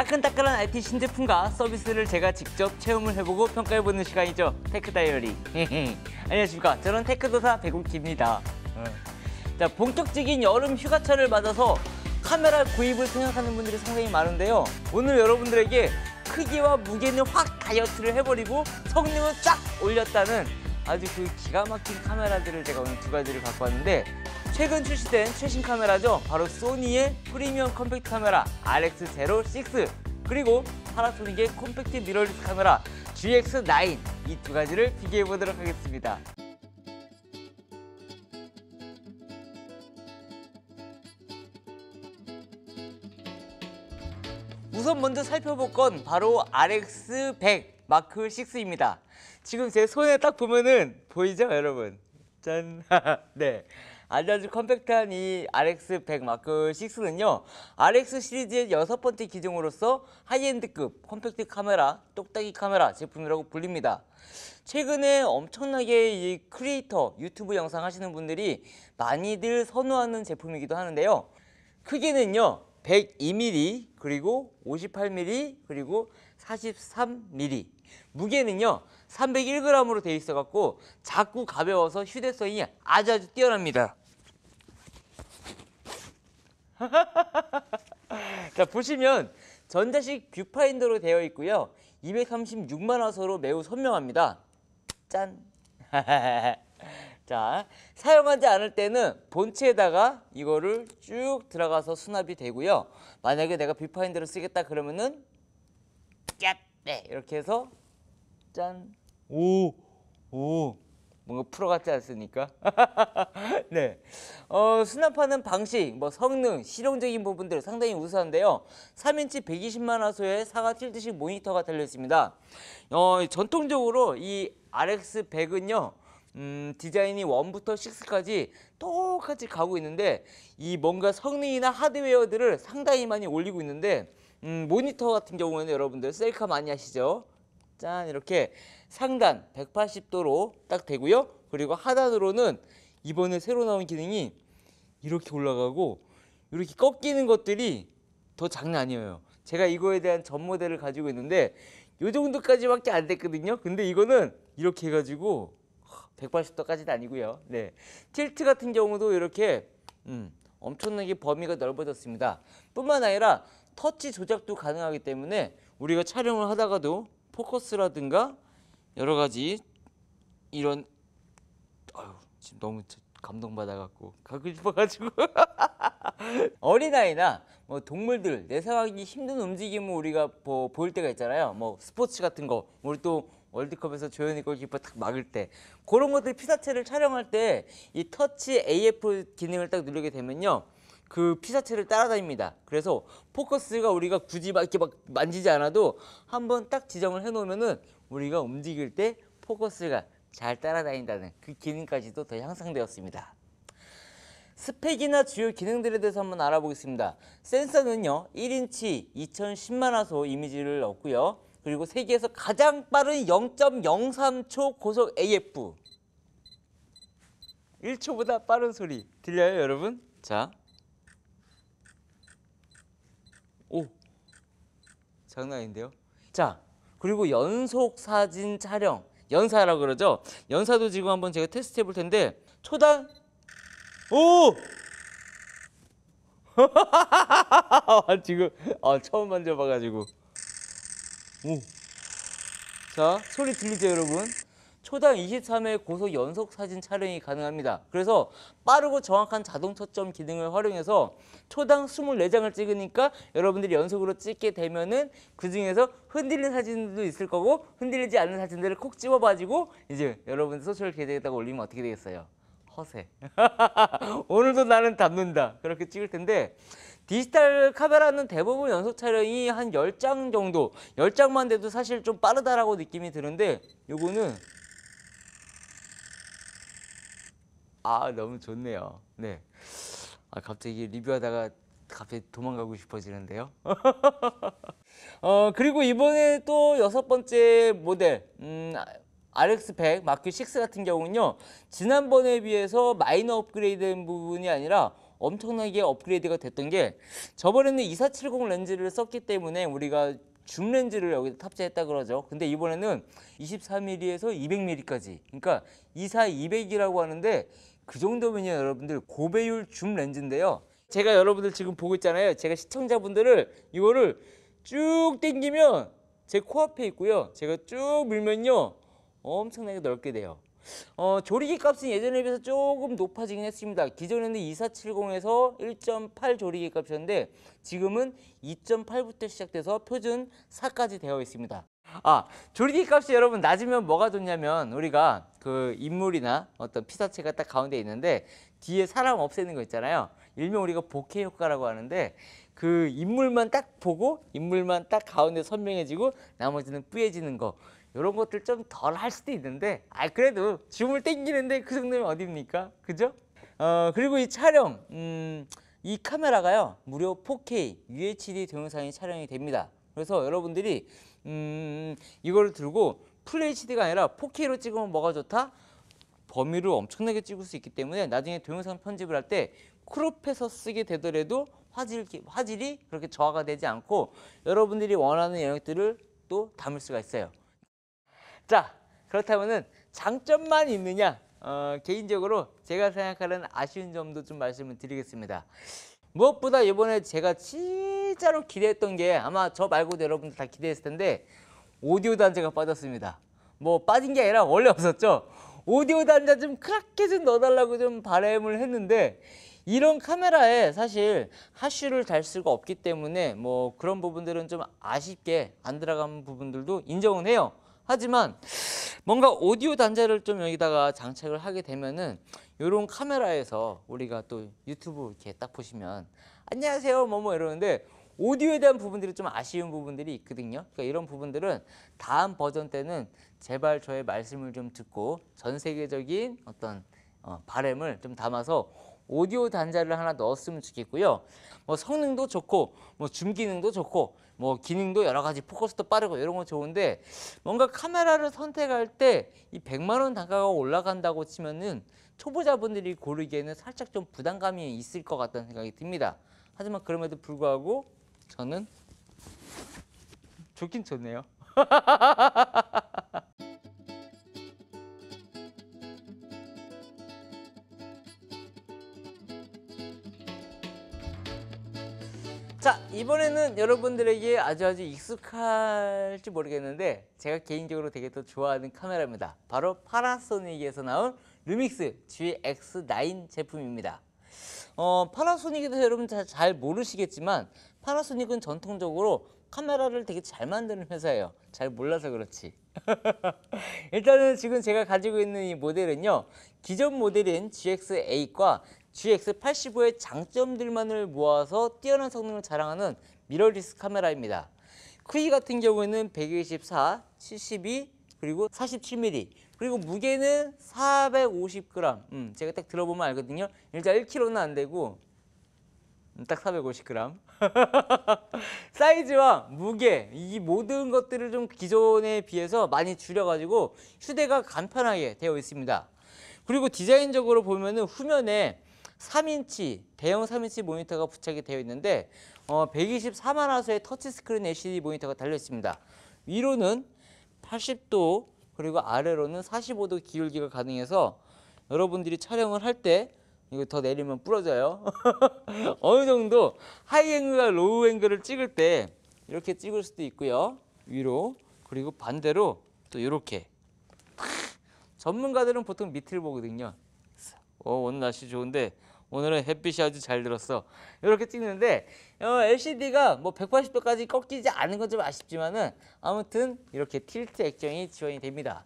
따끈따끈한 IT 신제품과 서비스를 제가 직접 체험을 해보고 평가해보는 시간이죠. 테크 다이어리. 안녕하십니까. 저는 테크도사 배국기입니다. 어. 자, 본격적인 여름 휴가철을 맞아서 카메라 구입을 생각하는 분들이 상당히 많은데요. 오늘 여러분들에게 크기와 무게는 확 다이어트를 해버리고 성능은 쫙 올렸다는 아주 그 기가 막힌 카메라들을 제가 오늘 두 가지를 갖고 왔는데 최근 출시된 최신 카메라죠. 바로 소니의 프리미엄 컴팩트 카메라 RX06 그리고 파나소닉의 컴팩트 미러리스 카메라 GX9 이 두 가지를 비교해 보도록 하겠습니다. 우선 먼저 살펴볼 건 바로 RX100 마크 6입니다. 지금 제 손에 딱 보면은 보이죠, 여러분? 짠. 네. 알려줄 컴팩트한 이 RX100 마크 6는요. RX 시리즈의 여섯 번째 기종으로서 하이엔드급 컴팩트 카메라, 똑딱이 카메라 제품이라고 불립니다. 최근에 엄청나게 이 크리에이터, 유튜브 영상 하시는 분들이 많이들 선호하는 제품이기도 하는데요. 크기는요. 102mm, 그리고 58mm, 그리고 43mm 무게는요 301g으로 돼 있어 갖고 자꾸 가벼워서 휴대성이 아주 아주 뛰어납니다. 자 보시면 전자식 뷰파인더로 되어 있고요. 236만 화소로 매우 선명합니다. 짠! 자, 사용하지 않을 때는 본체에다가 이거를 쭉 들어가서 수납이 되고요. 만약에 내가 뷰파인더를 쓰겠다 그러면은 꺄! 네, 이렇게 해서 짠. 오, 오. 뭔가 프로 같지 않습니까? 네. 어, 수납하는 방식, 뭐 성능, 실용적인 부분들 상당히 우수한데요. 3인치 120만 화소의 사각 틸드식 모니터가 달려 있습니다. 어, 전통적으로 이 RX100은요. 음, 디자인이 1부터 6까지 똑같이 가고 있는데 이 뭔가 성능이나 하드웨어들을 상당히 많이 올리고 있는데 음, 모니터 같은 경우에는 여러분들 셀카 많이 하시죠? 짠 이렇게 상단 180도로 딱 되고요. 그리고 하단으로는 이번에 새로 나온 기능이 이렇게 올라가고 이렇게 꺾이는 것들이 더 장난 아니에요. 제가 이거에 대한 전 모델을 가지고 있는데 이 정도까지밖에 안 됐거든요. 근데 이거는 이렇게 해가지고 180도까지는 아니고요. 네, 틸트 같은 경우도 이렇게 음, 엄청나게 범위가 넓어졌습니다. 뿐만 아니라 터치 조작도 가능하기 때문에 우리가 촬영을 하다가도 포커스라든가 여러 가지 이런 아유 지금 너무 감동받아갖고 가고 싶어가지고 어린아이나 뭐 동물들 내성하기 힘든 움직임을 우리가 뭐 보일 때가 있잖아요 뭐 스포츠 같은 거 우리 또 월드컵에서 조현이 골키퍼 딱 막을 때 그런 것들 피사체를 촬영할 때 이 터치 AF 기능을 딱 누르게 되면요 그 피사체를 따라다닙니다. 그래서 포커스가 우리가 굳이 막 이렇게 막 만지지 않아도 한번 딱 지정을 해놓으면은 우리가 움직일 때 포커스가 잘 따라다닌다는 그 기능까지도 더 향상되었습니다. 스펙이나 주요 기능들에 대해서 한번 알아보겠습니다. 센서는요, 1인치 2010만 화소 이미지를 얻고요. 그리고 세계에서 가장 빠른 0.03초 고속 AF. 1초보다 빠른 소리 들려요, 여러분? 자, 장난 아닌데요? 자, 그리고 연속 사진 촬영, 연사라 그러죠? 연사도 지금 한번 제가 테스트 해볼 텐데 초단 오! 지금 아, 처음 만져봐가지고 오. 자 소리 들리죠 여러분 초당 23회 고속 연속 사진 촬영이 가능합니다. 그래서 빠르고 정확한 자동 초점 기능을 활용해서 초당 24장을 찍으니까 여러분들이 연속으로 찍게 되면은 그중에서 흔들린 사진도 있을 거고 흔들리지 않는 사진들을 콕집어봐지고 이제 여러분 들 소셜 계좌에다가 올리면 어떻게 되겠어요? 허세. 오늘도 나는 담는다. 그렇게 찍을 텐데 디지털 카메라는 대부분 연속 촬영이 한1 0장 정도 1 0장만 돼도 사실 좀 빠르다라고 느낌이 드는데 요거는 아 너무 좋네요. 네. 아, 갑자기 리뷰하다가 갑자기 도망가고 싶어지는데요. 어 그리고 이번에 또 여섯 번째 모델 음, RX100 마크 6 같은 경우는요. 지난번에 비해서 마이너 업그레이드된 부분이 아니라 엄청나게 업그레이드가 됐던 게 저번에는 2470 렌즈를 썼기 때문에 우리가 줌 렌즈를 여기 탑재했다 그러죠. 근데 이번에는 24mm에서 200mm까지 그러니까 24 200이라고 하는데 그 정도면 여러분들 고배율 줌 렌즈인데요. 제가 여러분들 지금 보고 있잖아요. 제가 시청자분들을 이거를 쭉 당기면 제 코앞에 있고요. 제가 쭉 밀면요. 엄청나게 넓게 돼요. 어, 조리기 값은 예전에 비해서 조금 높아지긴 했습니다. 기존에는 2470에서 1.8 조리기 값이었는데 지금은 2.8부터 시작돼서 표준 4까지 되어 있습니다. 아, 조리기 값이 여러분 낮으면 뭐가 좋냐면 우리가 그 인물이나 어떤 피사체가 딱 가운데 있는데 뒤에 사람 없애는 거 있잖아요. 일명 우리가 복해 효과라고 하는데 그 인물만 딱 보고 인물만 딱 가운데 선명해지고 나머지는 뿌얘지는 거. 이런 것들 좀 덜 할 수도 있는데 아 그래도 줌을 땡기는데 그 정도면 어딥니까? 그죠? 어 그리고 이 촬영 음, 이 카메라가요 무료 4K UHD 동영상이 촬영이 됩니다. 그래서 여러분들이 음, 이걸 들고 FHD가 아니라 4K로 찍으면 뭐가 좋다? 범위를 엄청나게 찍을 수 있기 때문에 나중에 동영상 편집을 할 때 크롭해서 쓰게 되더라도 화질, 화질이 그렇게 저하가 되지 않고 여러분들이 원하는 영역들을 또 담을 수가 있어요. 자, 그렇다면은 장점만 있느냐? 어, 개인적으로 제가 생각하는 아쉬운 점도 좀 말씀을 드리겠습니다. 무엇보다 이번에 제가 진짜로 기대했던 게 아마 저 말고도 여러분들 다 기대했을 텐데 오디오 단자가 빠졌습니다. 뭐 빠진 게 아니라 원래 없었죠. 오디오 단자 좀 크게 좀 넣어달라고 좀바램을 했는데 이런 카메라에 사실 하슈를 달 수가 없기 때문에 뭐 그런 부분들은 좀 아쉽게 안 들어간 부분들도 인정은 해요. 하지만 뭔가 오디오 단자를 좀 여기다가 장착을 하게 되면은 요런 카메라에서 우리가 또 유튜브 이렇게 딱 보시면 안녕하세요 뭐 뭐 이러는데 오디오에 대한 부분들이 좀 아쉬운 부분들이 있거든요. 그러니까 이런 부분들은 다음 버전 때는 제발 저의 말씀을 좀 듣고 전 세계적인 어떤 어, 바램을 좀 담아서 오디오 단자를 하나 넣었으면 좋겠고요. 뭐 성능도 좋고 뭐 줌 기능도 좋고 뭐 기능도 여러 가지 포커스도 빠르고 이런 거 좋은데 뭔가 카메라를 선택할 때이 100만 원 단가가 올라간다고 치면은 초보자분들이 고르기에는 살짝 좀 부담감이 있을 것 같다는 생각이 듭니다. 하지만 그럼에도 불구하고 저는 좋긴 좋네요. 자 이번에는 여러분들에게 아주 아주 익숙할지 모르겠는데 제가 개인적으로 되게 더 좋아하는 카메라입니다. 바로 파라소닉에서 나온 루믹스 GX9 제품입니다. 어, 파라소닉에 대해서 여러분 잘, 잘 모르시겠지만 파라소닉은 전통적으로 카메라를 되게 잘 만드는 회사예요. 잘 몰라서 그렇지. 일단은 지금 제가 가지고 있는 이 모델은요. 기존 모델인 GX8과 GX85의 장점들만을 모아서 뛰어난 성능을 자랑하는 미러리스 카메라입니다. 크기 같은 경우에는 124, 72, 그리고 47mm 그리고 무게는 450g 음, 제가 딱 들어보면 알거든요 일단 1kg는 안 되고 음, 딱 450g 사이즈와 무게 이 모든 것들을 좀 기존에 비해서 많이 줄여가지고 휴대가 간편하게 되어 있습니다. 그리고 디자인적으로 보면 은 후면에 3인치 대형 3인치 모니터가 부착이 되어 있는데 어, 124만 화소의 터치스크린 LCD 모니터가 달려 있습니다. 위로는 80도 그리고 아래로는 45도 기울기가 가능해서 여러분들이 촬영을 할때 이거 더 내리면 부러져요. 어느 정도 하이 앵글과 로우 앵글을 찍을 때 이렇게 찍을 수도 있고요. 위로 그리고 반대로 또 이렇게 전문가들은 보통 밑을 보거든요. 어, 오늘 날씨 좋은데 오늘은 햇빛이 아주 잘 들었어. 이렇게 찍는데 어, LCD가 뭐 180도까지 꺾이지 않은 건 좀 아쉽지만은 아무튼 이렇게 틸트 액정이 지원이 됩니다.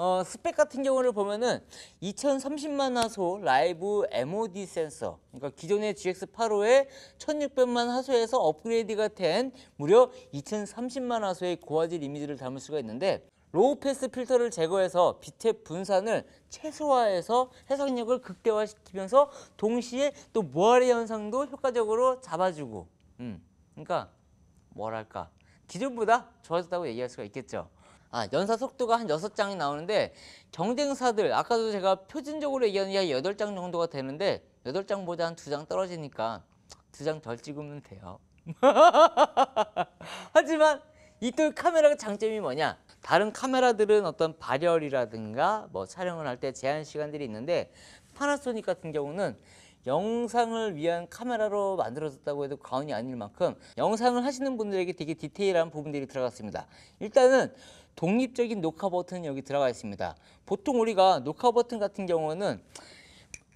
어, 스펙 같은 경우를 보면은 2030만 화소 라이브 MOD 센서 그러니까 기존의 GX85에 1600만 화소에서 업그레이드가 된 무려 2030만 화소의 고화질 이미지를 담을 수가 있는데 로우패스 필터를 제거해서 빛의 분산을 최소화해서 해상력을 극대화시키면서 동시에 또 모아리 현상도 효과적으로 잡아주고 음, 그러니까 뭐랄까 기존보다 좋아졌다고 얘기할 수가 있겠죠 아, 연사 속도가 한 6장이 나오는데 경쟁사들 아까도 제가 표준적으로 얘기하는 게 8장 정도가 되는데 8장보다 한 2장 떨어지니까 2장 덜 찍으면 돼요. 하지만 이 또카메라가 장점이 뭐냐? 다른 카메라들은 어떤 발열이라든가 뭐 촬영을 할 때 제한 시간들이 있는데 파나소닉 같은 경우는 영상을 위한 카메라로 만들어졌다고 해도 과언이 아닐 만큼 영상을 하시는 분들에게 되게 디테일한 부분들이 들어갔습니다. 일단은 독립적인 녹화 버튼이 여기 들어가 있습니다. 보통 우리가 녹화 버튼 같은 경우는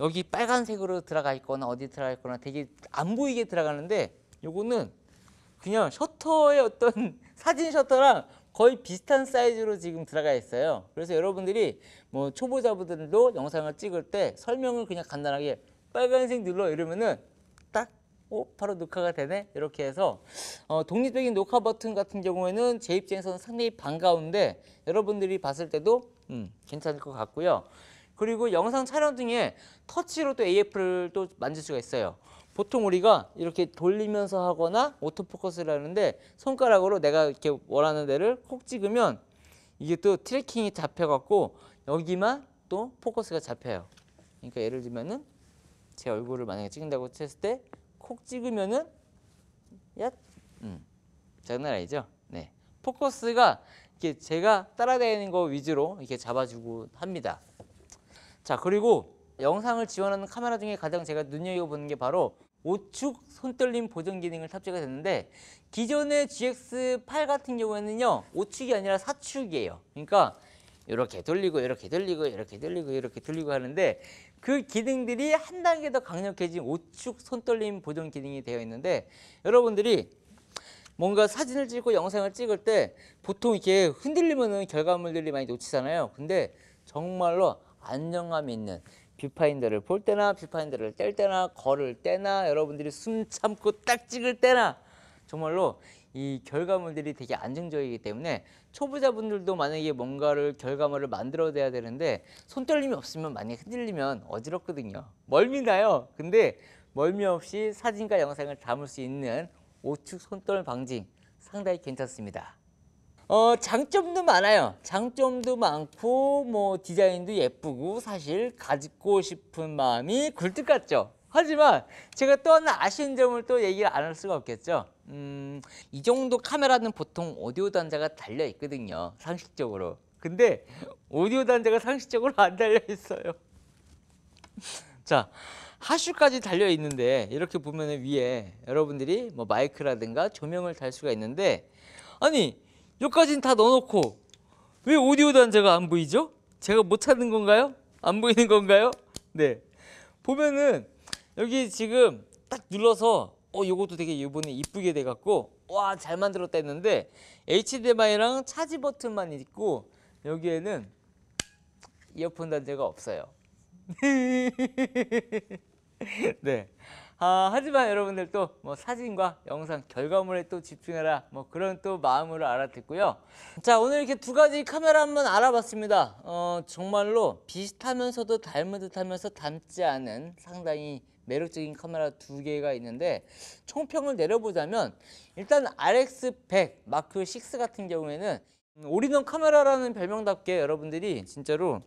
여기 빨간색으로 들어가 있거나 어디 들어가 있거나 되게 안 보이게 들어가는데 요거는 그냥 셔터의 어떤 사진 셔터랑 거의 비슷한 사이즈로 지금 들어가 있어요. 그래서 여러분들이 뭐 초보자분들도 영상을 찍을 때 설명을 그냥 간단하게 빨간색 눌러 이러면은 어, 바로 녹화가 되네 이렇게 해서 어, 독립적인 녹화 버튼 같은 경우에는 제 입장에서는 상당히 반가운데 여러분들이 봤을 때도 음, 괜찮을 것 같고요. 그리고 영상 촬영 중에 터치로 또 AF를 또 만질 수가 있어요. 보통 우리가 이렇게 돌리면서 하거나 오토포커스를 하는데 손가락으로 내가 이렇게 원하는 데를 콕 찍으면 이게 또 트래킹이 잡혀갖고 여기만 또 포커스가 잡혀요. 그러니까 예를 들면은 제 얼굴을 만약에 찍는다고 했을 때콕 찍으면은 얏. 음. 장난 아니죠? 네. 포커스가 이렇게 제가 따라다니는 거 위주로 이렇게 잡아주고 합니다. 자, 그리고 영상을 지원하는 카메라 중에 가장 제가 눈여겨보는 게 바로 오축 손떨림 보정 기능을 탑재가 됐는데 기존의 GX8 같은 경우에는요. 오축이 아니라 사축이에요. 그러니까 이렇게 돌리고 이렇게 돌리고 이렇게 돌리고 이렇게 돌리고 하는데 그 기능들이 한 단계 더 강력해진 오축 손떨림 보정 기능이 되어 있는데 여러분들이 뭔가 사진을 찍고 영상을 찍을 때 보통 이렇게 흔들리면 결과물들이 많이 놓치잖아요. 근데 정말로 안정감 있는 뷰파인더를 볼 때나 뷰파인더를 뗄 때나 걸을 때나 여러분들이 숨 참고 딱 찍을 때나 정말로 이 결과물들이 되게 안정적이기 때문에 초보자분들도 만약에 뭔가를 결과물을 만들어야 되는데 손떨림이 없으면 많이 흔들리면 어지럽거든요. 멀미 나요. 근데 멀미 없이 사진과 영상을 담을 수 있는 오축 손떨 방지 상당히 괜찮습니다. 어, 장점도 많아요. 장점도 많고 뭐 디자인도 예쁘고 사실 가지고 싶은 마음이 굴뚝 같죠. 하지만 제가 또 하나 아쉬운 점을 또 얘기를 안 할 수가 없겠죠. 음, 이 정도 카메라는 보통 오디오 단자가 달려 있거든요. 상식적으로. 근데 오디오 단자가 상식적으로 안 달려 있어요. 자, 하슈까지 달려 있는데 이렇게 보면 위에 여러분들이 뭐 마이크라든가 조명을 달 수가 있는데 아니, 여기까지는 다 넣어놓고 왜 오디오 단자가 안 보이죠? 제가 못 찾는 건가요? 안 보이는 건가요? 네. 보면은 여기 지금 딱 눌러서 어 요것도 되게 이번에 이쁘게 돼갖고 와 잘 만들었다 했는데 HDMI랑 차지 버튼만 있고 여기에는 이어폰 단자가 없어요. 네. 아, 하지만 여러분들 또 뭐 사진과 영상 결과물에 또 집중해라 뭐 그런 또 마음으로 알아듣고요. 자 오늘 이렇게 두 가지 카메라 한번 알아봤습니다. 어, 정말로 비슷하면서도 닮은 듯하면서 닮지 않은 상당히 매력적인 카메라 두 개가 있는데 총평을 내려보자면 일단 RX100 마크 6 같은 경우에는 올인원 카메라라는 별명답게 여러분들이 진짜로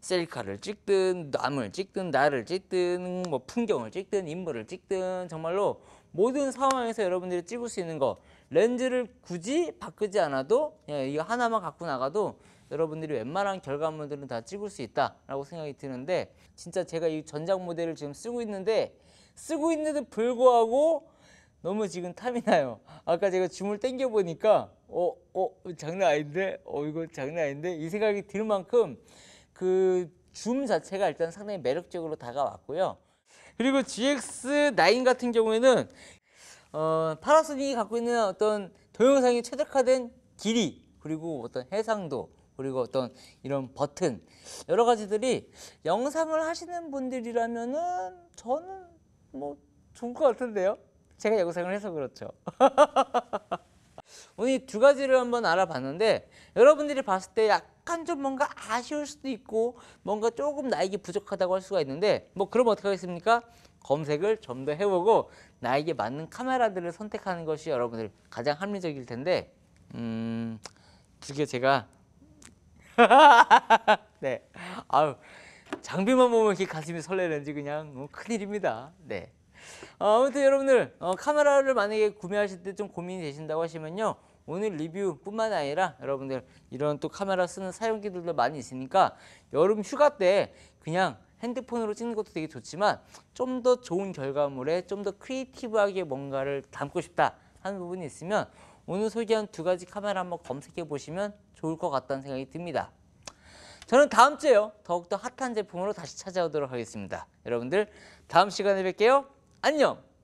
셀카를 찍든 남을 찍든 나를 찍든 뭐 풍경을 찍든 인물을 찍든 정말로 모든 상황에서 여러분들이 찍을 수 있는 거 렌즈를 굳이 바꾸지 않아도 이거 하나만 갖고 나가도 여러분들이 웬만한 결과물들은 다 찍을 수 있다라고 생각이 드는데 진짜 제가 이 전작 모델을 지금 쓰고 있는데 쓰고 있는데도 불구하고 너무 지금 탐이 나요. 아까 제가 줌을 당겨 보니까 어, 어, 장난 아닌데? 어, 이거 장난 아닌데? 이 생각이 들 만큼 그 줌 자체가 일단 상당히 매력적으로 다가왔고요. 그리고 GX9 같은 경우에는 어, 파라소닉이 갖고 있는 어떤 동영상이 최적화된 길이 그리고 어떤 해상도 그리고 어떤 이런 버튼 여러 가지들이 영상을 하시는 분들이라면은 저는 뭐좋은것 같은데요. 제가 영상을 해서 그렇죠. 오늘 두 가지를 한번 알아봤는데 여러분들이 봤을 때 약간 좀 뭔가 아쉬울 수도 있고 뭔가 조금 나에게 부족하다고 할 수가 있는데 뭐 그럼 어떻게 하겠습니까? 검색을 좀 더 해보고 나에게 맞는 카메라들을 선택하는 것이 여러분들 가장 합리적일 텐데 음, 그게 제가 네. 아유, 장비만 보면 이렇게 가슴이 설레는지 그냥 뭐 큰일입니다. 네. 어, 아무튼 여러분들 어, 카메라를 만약에 구매하실 때 좀 고민이 되신다고 하시면요. 오늘 리뷰뿐만 아니라 여러분들 이런 또 카메라 쓰는 사용기들도 많이 있으니까 여름 휴가 때 그냥 핸드폰으로 찍는 것도 되게 좋지만 좀 더 좋은 결과물에 좀 더 크리에이티브하게 뭔가를 담고 싶다 하는 부분이 있으면 오늘 소개한 두 가지 카메라 한번 검색해 보시면 좋을 것 같다는 생각이 듭니다. 저는 다음 주에요. 더욱더 핫한 제품으로 다시 찾아오도록 하겠습니다. 여러분들 다음 시간에 뵐게요. 안녕!